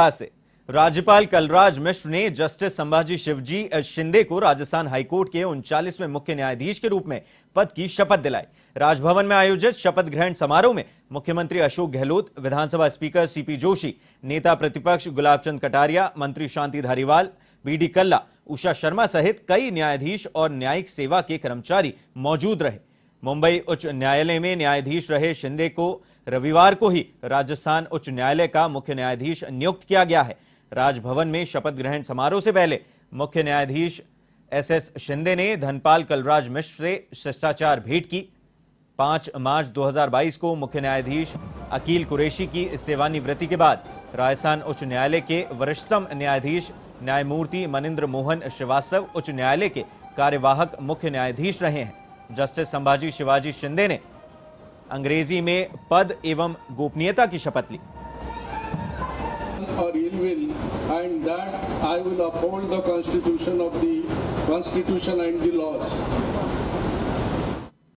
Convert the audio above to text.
से राज्यपाल कलराज मिश्र ने जस्टिस संभाजी शिवजी शिंदे को राजस्थान हाईकोर्ट के उनचालीसवें मुख्य न्यायाधीश के रूप में पद की शपथ दिलाई राजभवन में आयोजित शपथ ग्रहण समारोह में मुख्यमंत्री अशोक गहलोत विधानसभा स्पीकर सीपी जोशी नेता प्रतिपक्ष गुलाबचंद कटारिया मंत्री शांति धारीवाल बीडी कल्ला उषा शर्मा सहित कई न्यायाधीश और न्यायिक सेवा के कर्मचारी मौजूद रहे मुंबई उच्च न्यायालय में न्यायाधीश रहे शिंदे को रविवार को ही राजस्थान उच्च न्यायालय का मुख्य न्यायाधीश नियुक्त किया गया है राजभवन में शपथ ग्रहण समारोह से पहले मुख्य न्यायाधीश एस एस शिंदे ने धनपाल कलराज मिश्र से शिष्टाचार भेंट की पांच मार्च 2022 को मुख्य न्यायाधीश अकील कुरेशी की सेवानिवृत्ति के बाद राजस्थान उच्च न्यायालय के वरिष्ठतम न्यायाधीश न्यायमूर्ति मनिंद्र मोहन श्रीवास्तव उच्च न्यायालय के कार्यवाहक मुख्य न्यायाधीश रहे हैं जस्टिस संभाजी शिवाजी शिंदे ने अंग्रेजी में पद एवं गोपनीयता की शपथ ली एंड